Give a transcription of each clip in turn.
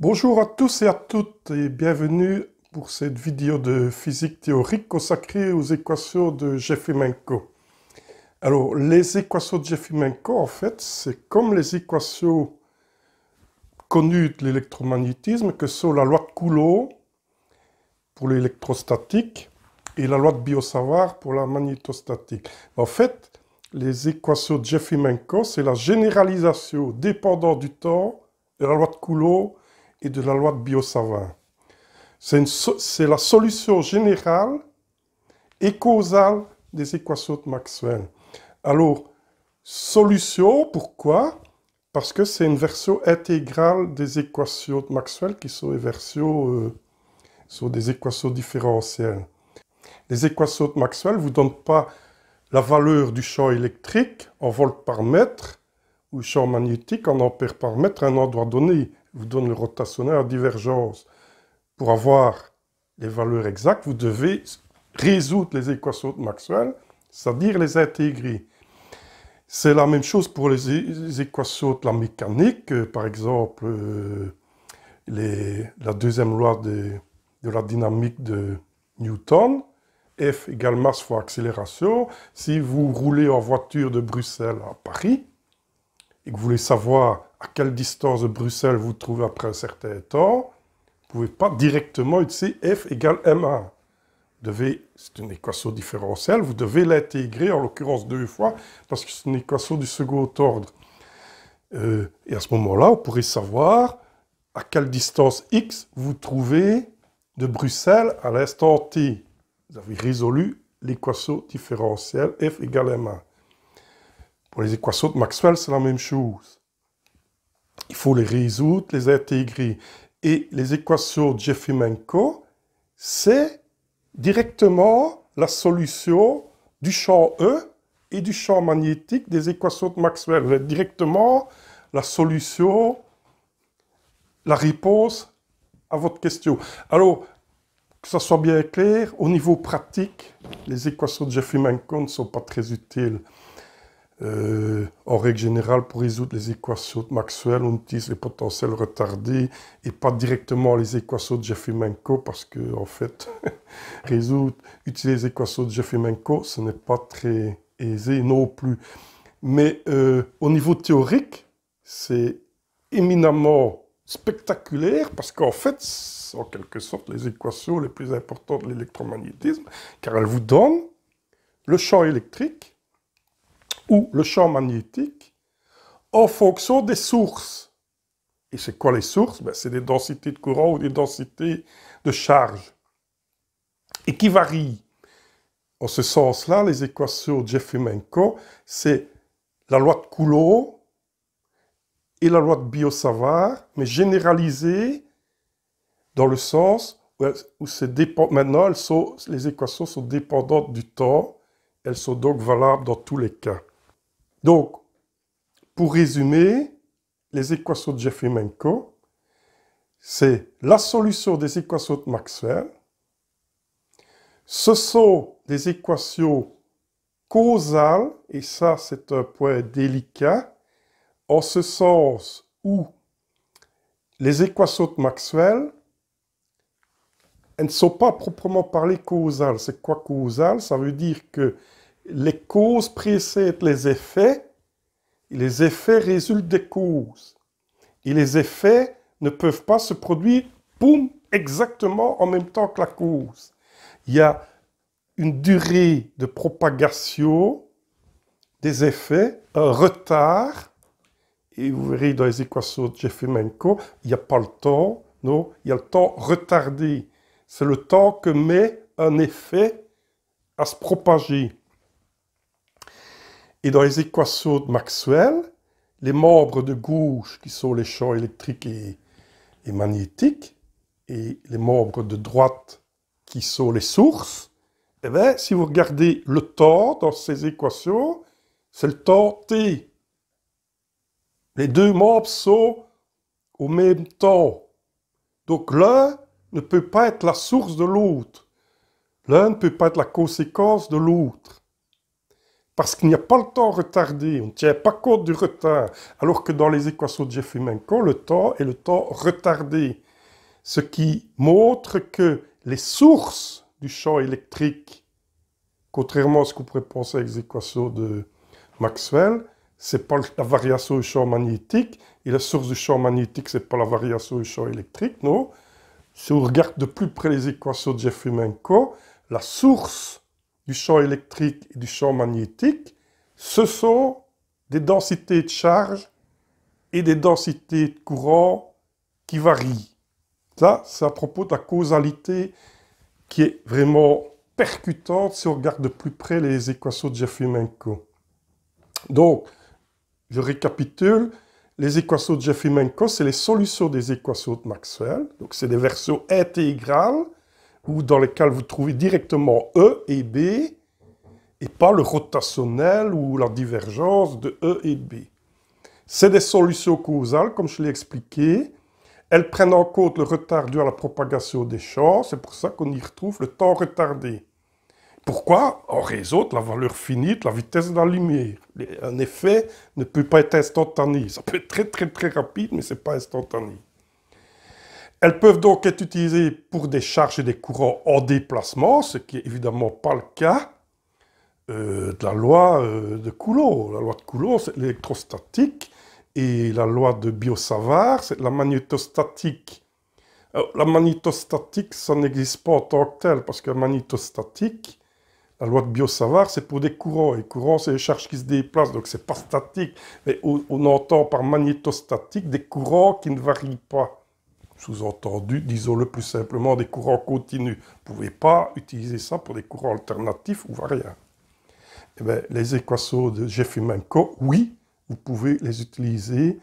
Bonjour à tous et à toutes et bienvenue pour cette vidéo de physique théorique consacrée aux équations de Jefimenko. Alors, les équations de Jefimenko, en fait, c'est comme les équations connues de l'électromagnétisme que sont la loi de Coulomb pour l'électrostatique et la loi de Biot-Savart pour la magnétostatique. En fait, les équations de Jefimenko, c'est la généralisation dépendant du temps de la loi de Coulomb et de la loi de Biosavin. C'est la solution générale et causale des équations de Maxwell. Alors, solution, pourquoi Parce que c'est une version intégrale des équations de Maxwell qui sont des versions, euh, sont des équations différentielles. Les équations de Maxwell ne vous donnent pas la valeur du champ électrique en volts par mètre ou champ magnétique en ampères par mètre à un endroit donné vous donne le rotationnaire divergence. Pour avoir les valeurs exactes, vous devez résoudre les équations de Maxwell, c'est-à-dire les intégrer. C'est la même chose pour les, équations de la mécanique, euh, par exemple euh, les, la deuxième loi de, de, la dynamique de Newton, F égale masse fois accélération. Si vous roulez en voiture de Bruxelles à Paris, et que vous voulez savoir à quelle distance de Bruxelles vous trouvez après un certain temps, vous ne pouvez pas directement utiliser F égale m Devez, c'est une équation différentielle, vous devez l'intégrer en l'occurrence deux fois parce que c'est une équation du second ordre. Euh, et à ce moment-là, vous pourrez savoir à quelle distance x vous trouvez de Bruxelles à l'instant t. Vous avez résolu l'équation différentielle f égale m1. Pour les équations de Maxwell, c'est la même chose. Il faut les résoudre, les intégrer. Et les équations de Jeffimenko, c'est directement la solution du champ E et du champ magnétique des équations de Maxwell. directement la solution, la réponse à votre question. Alors, que ça soit bien clair, au niveau pratique, les équations de Jeffimenko ne sont pas très utiles. Euh, en règle générale, pour résoudre les équations de Maxwell, on utilise les potentiels retardés et pas directement les équations de Jeffimenko parce que, en fait, résoudre, utiliser les équations de Jeffimenko, ce n'est pas très aisé non plus. Mais euh, au niveau théorique, c'est éminemment spectaculaire parce qu'en fait, en quelque sorte les équations les plus importantes de l'électromagnétisme, car elles vous donnent le champ électrique ou le champ magnétique en fonction des sources. Et c'est quoi les sources ben, C'est des densités de courant ou des densités de charge. Et qui varient. En ce sens-là, les équations de Jeffimenko, c'est la loi de Coulomb et la loi de biot mais généralisées dans le sens où maintenant les équations sont dépendantes du temps, elles sont donc valables dans tous les cas. Donc, pour résumer, les équations de Jeffrey-Menko, c'est la solution des équations de Maxwell. Ce sont des équations causales, et ça c'est un point délicat, en ce sens où les équations de Maxwell, elles ne sont pas proprement parlées causales. C'est quoi causal Ça veut dire que les causes précèdent les effets, et les effets résultent des causes. Et les effets ne peuvent pas se produire, boum, exactement en même temps que la cause. Il y a une durée de propagation des effets, un retard, et vous verrez dans les équations de Menko, il n'y a pas le temps, non, il y a le temps retardé. C'est le temps que met un effet à se propager. Et dans les équations de Maxwell, les membres de gauche, qui sont les champs électriques et, magnétiques, et les membres de droite, qui sont les sources, eh bien, si vous regardez le temps dans ces équations, c'est le temps t. Les deux membres sont au même temps. Donc l'un ne peut pas être la source de l'autre. L'un ne peut pas être la conséquence de l'autre parce qu'il n'y a pas le temps retardé, on ne tient pas compte du retard, alors que dans les équations de Jeffimenko, le temps est le temps retardé, ce qui montre que les sources du champ électrique, contrairement à ce qu'on pourrait penser avec les équations de Maxwell, c'est pas la variation du champ magnétique, et la source du champ magnétique, c'est pas la variation du champ électrique, non. Si on regarde de plus près les équations de Jeffimenko, la source du champ électrique et du champ magnétique, ce sont des densités de charge et des densités de courant qui varient. Ça, c'est à propos de la causalité qui est vraiment percutante si on regarde de plus près les équations de Jeffimenko. Donc, je récapitule. Les équations de Jeffimenko, c'est les solutions des équations de Maxwell. Donc, c'est des versions intégrales ou dans lesquels vous trouvez directement E et B, et pas le rotationnel ou la divergence de E et B. C'est des solutions causales, comme je l'ai expliqué. Elles prennent en compte le retard dû à la propagation des champs, c'est pour ça qu'on y retrouve le temps retardé. Pourquoi En raison de la valeur finie de la vitesse de la lumière. Un effet ne peut pas être instantané. Ça peut être très très très rapide, mais ce n'est pas instantané. Elles peuvent donc être utilisées pour des charges et des courants en déplacement, ce qui n'est évidemment pas le cas euh, de la loi euh, de Coulomb. La loi de Coulomb, c'est l'électrostatique, et la loi de Biot-Savart, c'est la magnétostatique. la magnétostatique, ça n'existe pas en tant que tel, parce que la magnétostatique, la loi de Biot-Savart, c'est pour des courants. Et les courants, c'est les charges qui se déplacent, donc c'est pas statique. Mais on entend par magnétostatique des courants qui ne varient pas sous-entendu, disons-le plus simplement, des courants continus. Vous ne pouvez pas utiliser ça pour des courants alternatifs ou variables. Eh ben, les équations de Jeffimenko, oui, vous pouvez les utiliser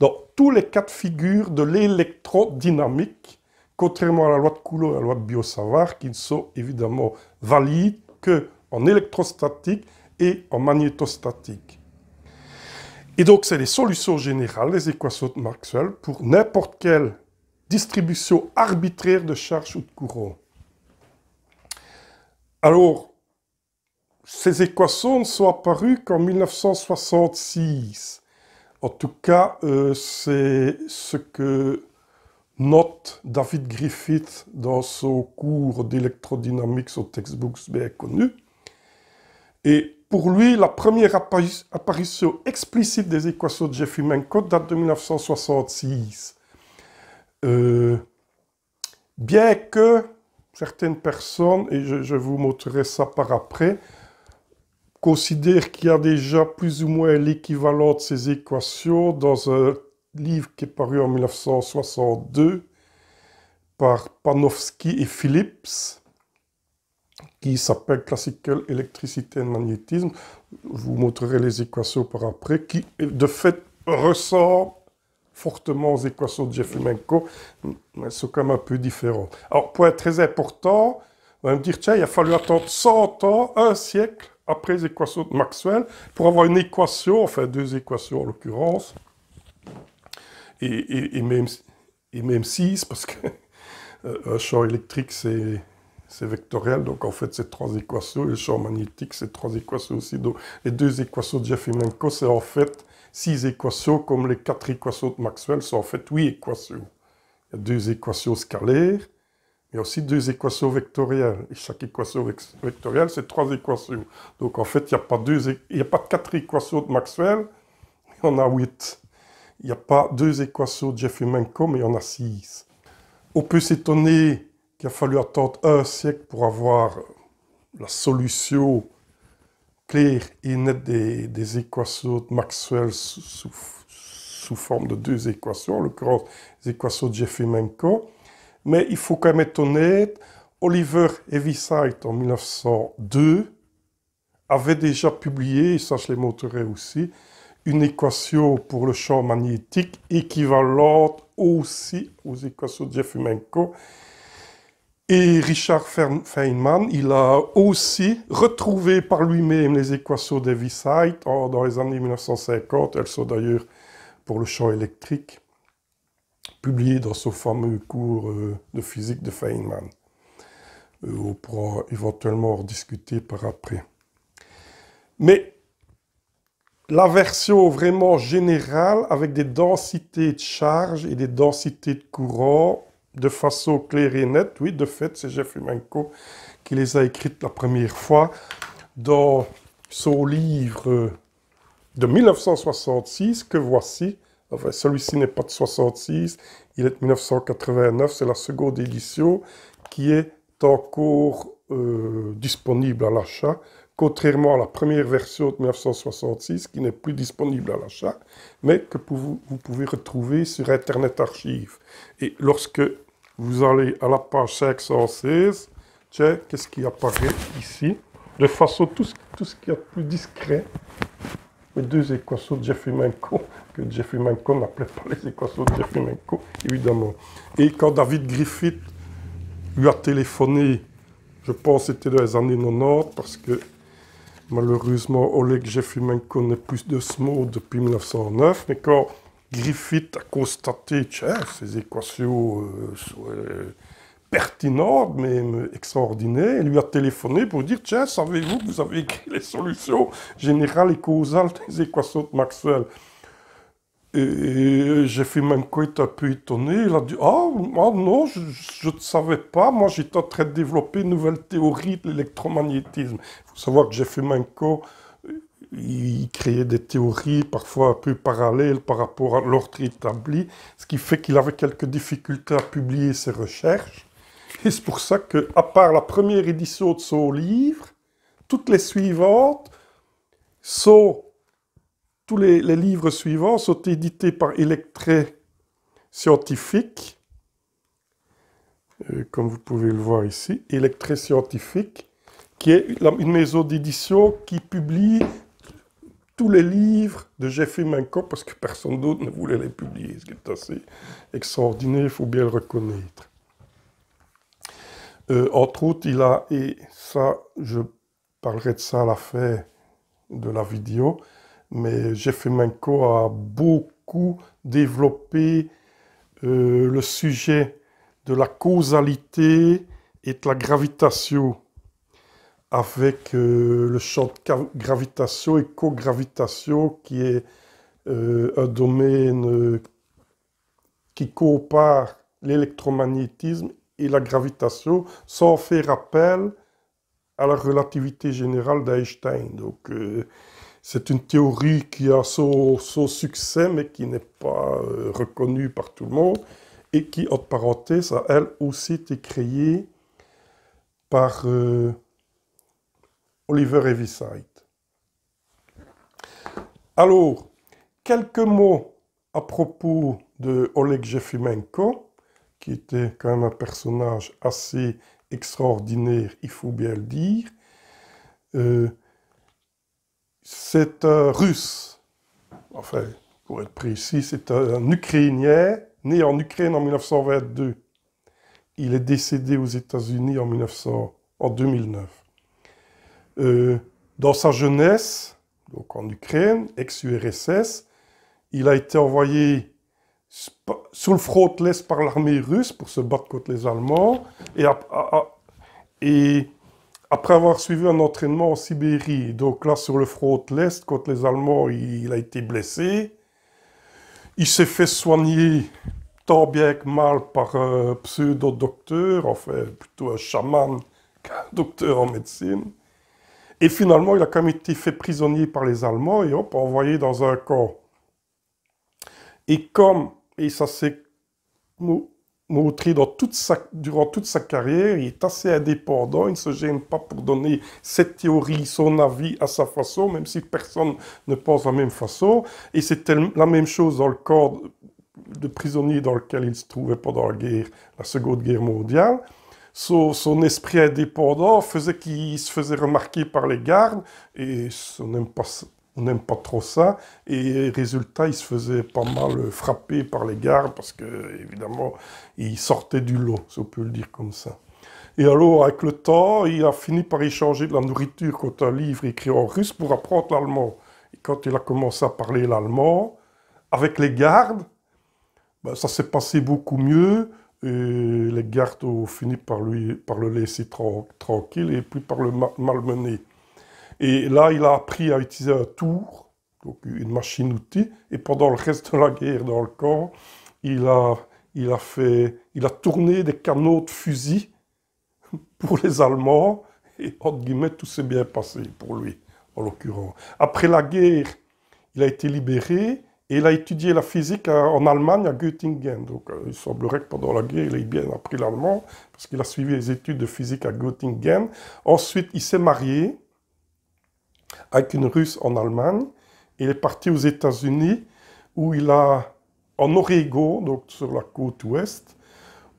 dans tous les cas de figure de l'électrodynamique, contrairement à la loi de Coulomb et à la loi de Biot-Savart, qui ne sont évidemment valides qu'en électrostatique et en magnétostatique. Et donc, c'est les solutions générales, les équations de Maxwell, pour n'importe quelle distribution arbitraire de charges ou de courant. Alors, ces équations ne sont apparues qu'en 1966. En tout cas, euh, c'est ce que note David Griffith dans son cours d'électrodynamique sur textbooks bien connu. Et pour lui, la première apparition explicite des équations de Jeffrey Mancotte date de 1966. Euh, bien que certaines personnes, et je, vous montrerai ça par après, considèrent qu'il y a déjà plus ou moins l'équivalent de ces équations dans un livre qui est paru en 1962 par Panofsky et Phillips, qui s'appelle Classical Electricity and Magnetism ». Je vous montrerai les équations par après, qui de fait ressort fortement aux équations de Jefimenko, sont quand même un peu différent. Alors, point très important, on va me dire, tiens, il a fallu attendre 100 ans, un siècle, après les équations de Maxwell, pour avoir une équation, enfin deux équations en l'occurrence, et, et, même, et même parce que euh, champ électrique, c'est c'est vectoriel, donc en fait c'est trois équations, et le champ magnétique c'est trois équations aussi, donc les deux équations de Jeff c'est en fait six équations comme les quatre équations de Maxwell sont en fait huit équations. Il y a deux équations scalaires, mais aussi deux équations vectorielles. Et chaque équation vectorielle, c'est trois équations. Donc en fait, il n'y a, pas deux, il a pas quatre équations de Maxwell, il y en a huit. Il n'y a pas deux équations de jeffrey Menko mais il y en a six. On peut s'étonner qu'il a fallu attendre un siècle pour avoir la solution et et net des, équations de Maxwell sous, sous, forme de deux équations, en l'occurrence les équations de Jeffrey-Menko. Mais il faut quand même être honnête, Oliver Heaviside en 1902 avait déjà publié, et ça je les montrerai aussi, une équation pour le champ magnétique équivalente aussi aux équations de Jeffrey-Menko et Richard Feynman, il a aussi retrouvé par lui-même les équations de dans les années 1950. Elles sont d'ailleurs pour le champ électrique, publiées dans ce fameux cours euh, de physique de Feynman. Euh, on pourra éventuellement en discuter par après. Mais la version vraiment générale avec des densités de charge et des densités de courant de façon claire et nette. Oui, de fait, c'est Jeff Manco qui les a écrites la première fois dans son livre de 1966 que voici. Enfin, celui-ci n'est pas de 1966, il est de 1989, c'est la seconde édition qui est encore euh, disponible à l'achat contrairement à la première version de 1966 qui n'est plus disponible à l'achat, mais que vous, pouvez retrouver sur Internet Archive. Et lorsque vous allez à la page 516, qu'est-ce qui apparaît ici De façon tout, tout ce qui est plus discret. Les deux équations de Jeffrey Manco, que Jeffrey Manco n'appelait pas les équations de Jeffrey Manco, évidemment. Et quand David Griffith lui a téléphoné, je pense que c'était dans les années 90, parce que Malheureusement, Oleg Jeffyman connaît plus de ce depuis 1909, mais quand Griffith a constaté ces équations euh, euh, pertinentes, mais, mais extraordinaires, il lui a téléphoné pour dire tiens, savez-vous que vous avez écrit les solutions générales et causales des équations de Maxwell et j'ai fait même quoi, un peu étonné. Il a dit Ah, ah non, je ne savais pas. Moi, j'étais en train de développer une nouvelle théorie de l'électromagnétisme. Il faut savoir que j'ai fait il créait des théories parfois un peu parallèles par rapport à l'ordre établi, ce qui fait qu'il avait quelques difficultés à publier ses recherches. Et c'est pour ça que, à part la première édition de son livre, toutes les suivantes sont tous les, livres suivants sont édités par Electré Scientifique, euh, comme vous pouvez le voir ici, électré Scientifique, qui est une maison d'édition qui publie tous les livres de Jeffrey Manco parce que personne d'autre ne voulait les publier, ce qui est assez extraordinaire, il faut bien le reconnaître. Euh, entre autres, il a, et ça, je parlerai de ça à la fin de la vidéo, mais Jeff Menko a beaucoup développé euh, le sujet de la causalité et de la gravitation avec euh, le champ de gravitation et co-gravitation qui est euh, un domaine qui coopère l'électromagnétisme et la gravitation sans faire appel à la relativité générale d'Einstein. Donc, c'est une théorie qui a son, succès, mais qui n'est pas euh, reconnue par tout le monde, et qui, entre parenthèse, a elle aussi été créée par euh, Oliver Heaviside. Alors, quelques mots à propos de Oleg Jefimenko, qui était quand même un personnage assez extraordinaire, il faut bien le dire. Euh, c'est un russe. Enfin, pour être précis, c'est un Ukrainien né en Ukraine en 1922. Il est décédé aux États-Unis en, en 2009. Euh, dans sa jeunesse, donc en Ukraine, ex-URSS, il a été envoyé sur le front l'Est par l'armée russe pour se battre contre les Allemands. et après avoir suivi un entraînement en Sibérie, donc là sur le front l'Est, contre les Allemands, il, a été blessé. Il s'est fait soigner tant bien que mal par un pseudo-docteur, enfin plutôt un chaman qu'un docteur en médecine. Et finalement, il a quand même été fait prisonnier par les Allemands et hop, envoyé dans un camp. Et comme, et ça c'est montré dans toute sa, durant toute sa carrière, il est assez indépendant, il ne se gêne pas pour donner cette théorie, son avis à sa façon, même si personne ne pense de la même façon. Et c'est la même chose dans le corps de prisonnier dans lequel il se trouvait pendant la guerre, la Seconde Guerre mondiale. Son, esprit indépendant faisait qu'il se faisait remarquer par les gardes, et on n'aime pas on n'aime pas trop ça. Et résultat, il se faisait pas mal frapper par les gardes parce que, évidemment, il sortait du lot, si on peut le dire comme ça. Et alors, avec le temps, il a fini par échanger de la nourriture contre un livre écrit en russe pour apprendre l'allemand. Et quand il a commencé à parler l'allemand, avec les gardes, ben, ça s'est passé beaucoup mieux. Et les gardes ont fini par, lui, par le laisser tranquille et puis par le malmener. Et là, il a appris à utiliser un tour, donc une machine-outil, et pendant le reste de la guerre dans le camp, il a, il a, fait, il a tourné des canaux de fusil pour les Allemands, et entre guillemets, tout s'est bien passé pour lui, en l'occurrence. Après la guerre, il a été libéré, et il a étudié la physique en Allemagne à Göttingen. Donc euh, il semblerait que pendant la guerre, il ait bien appris l'allemand, parce qu'il a suivi les études de physique à Göttingen. Ensuite, il s'est marié avec une Russe en Allemagne. Il est parti aux États-Unis où il a, en Oregon, donc sur la côte ouest,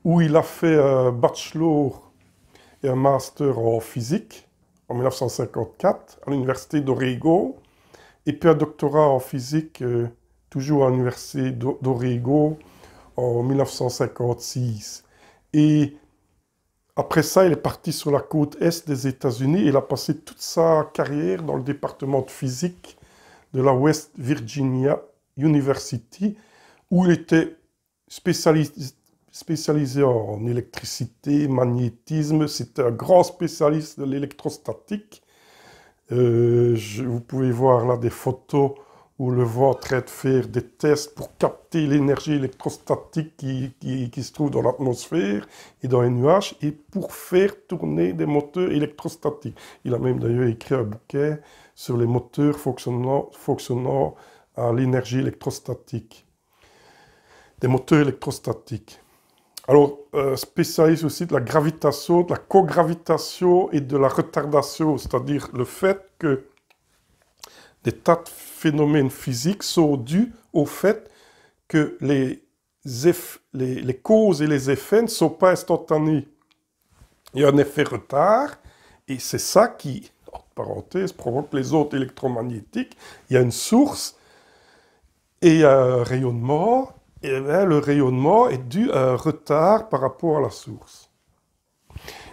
où il a fait un bachelor et un master en physique en 1954 à l'université d'Oregon, et puis un doctorat en physique euh, toujours à l'université d'Oregon en 1956. Et après ça, il est parti sur la côte est des États-Unis. Il a passé toute sa carrière dans le département de physique de la West Virginia University, où il était spécialisé en électricité, magnétisme. C'était un grand spécialiste de l'électrostatique. Euh, vous pouvez voir là des photos où le voit traite de faire des tests pour capter l'énergie électrostatique qui, qui, se trouve dans l'atmosphère et dans les nuages et pour faire tourner des moteurs électrostatiques. Il a même d'ailleurs écrit un bouquet sur les moteurs fonctionnant, fonctionnant à l'énergie électrostatique. Des moteurs électrostatiques. Alors, euh, spécialiste aussi de la gravitation, de la co-gravitation et de la retardation, c'est-à-dire le fait que des tas de phénomènes physiques sont dus au fait que les, les, causes et les effets ne sont pas instantanés. Il y a un effet retard, et c'est ça qui, en parenthèse, provoque les autres électromagnétiques. Il y a une source et un rayonnement, et eh le rayonnement est dû à un retard par rapport à la source.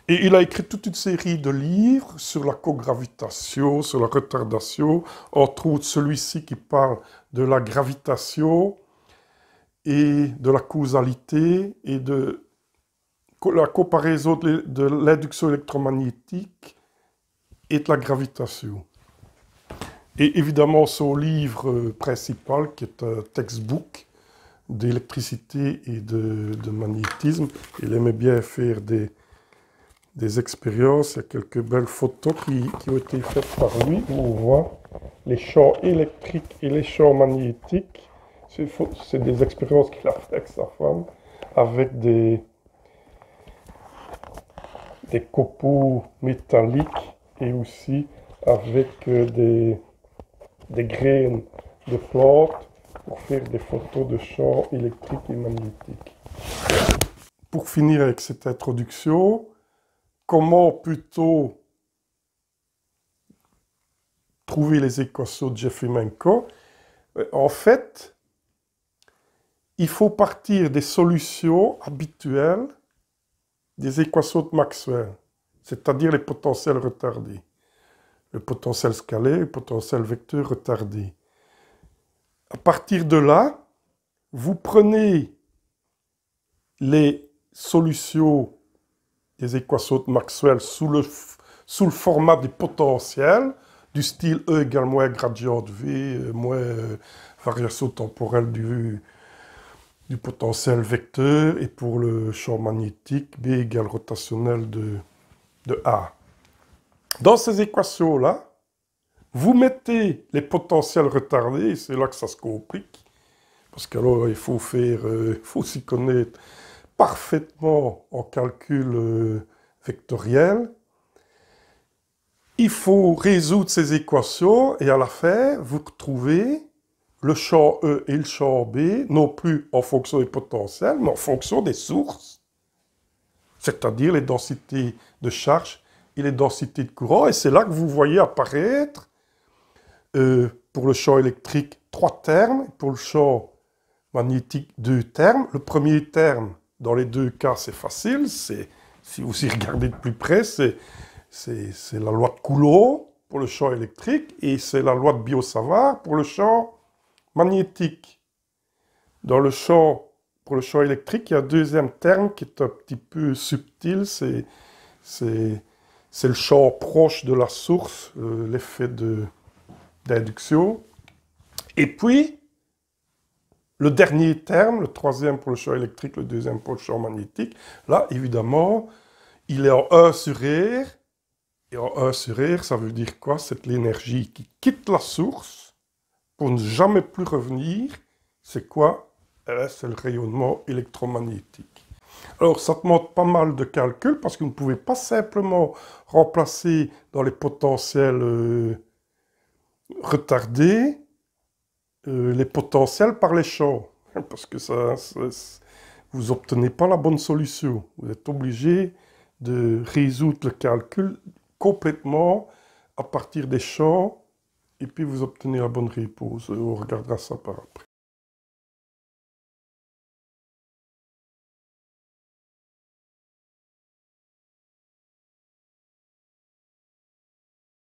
Et il a écrit toute une série de livres sur la cogravitation, sur la retardation, entre autres celui-ci qui parle de la gravitation et de la causalité et de la comparaison de l'induction électromagnétique et de la gravitation. Et évidemment, son livre principal, qui est un textbook d'électricité et de, de magnétisme, il aimait bien faire des, des expériences, il y a quelques belles photos qui, ont été faites par lui où on voit les champs électriques et les champs magnétiques. C'est des expériences qu'il a faites avec sa femme, avec des, des copeaux métalliques et aussi avec euh, des, des graines de plantes pour faire des photos de champs électriques et magnétiques. Pour finir avec cette introduction, comment plutôt trouver les équations de Jeffrey Menko euh, En fait, il faut partir des solutions habituelles des équations de Maxwell, c'est-à-dire les potentiels retardés. Le potentiel scalé, le potentiel vecteur retardé. À partir de là, vous prenez les solutions des équations de Maxwell sous le, sous le format des potentiels du style E égale moins gradient de V, euh, moins euh, variation temporelle du, du potentiel vecteur, et pour le champ magnétique, B égale rotationnel de, de A. Dans ces équations-là, vous mettez les potentiels retardés, c'est là que ça se complique, parce qu'alors il faut faire, euh, il faut s'y connaître parfaitement en calcul euh, vectoriel. Il faut résoudre ces équations et à la fin, vous trouvez le champ E et le champ B, non plus en fonction des potentiels, mais en fonction des sources, c'est-à-dire les densités de charge et les densités de courant. Et c'est là que vous voyez apparaître, euh, pour le champ électrique, trois termes, pour le champ magnétique, deux termes. Le premier terme, dans les deux cas, c'est facile. C'est, si vous y regardez de plus près, c'est, la loi de Coulomb pour le champ électrique et c'est la loi de Biot-Savart pour le champ magnétique. Dans le champ, pour le champ électrique, il y a un deuxième terme qui est un petit peu subtil. C'est, c'est, le champ proche de la source, euh, l'effet de, d'induction. Et puis, le dernier terme, le troisième pour le champ électrique, le deuxième pour le champ magnétique, là, évidemment, il est en 1 sur R. Et en 1 sur R, ça veut dire quoi C'est l'énergie qui quitte la source pour ne jamais plus revenir. C'est quoi eh ben, C'est le rayonnement électromagnétique. Alors, ça demande pas mal de calculs parce que vous ne pouvez pas simplement remplacer dans les potentiels euh, retardés euh, les potentiels par les champs, parce que ça, vous obtenez pas la bonne solution. Vous êtes obligé de résoudre le calcul complètement à partir des champs, et puis vous obtenez la bonne réponse. Euh, on regardera ça par après.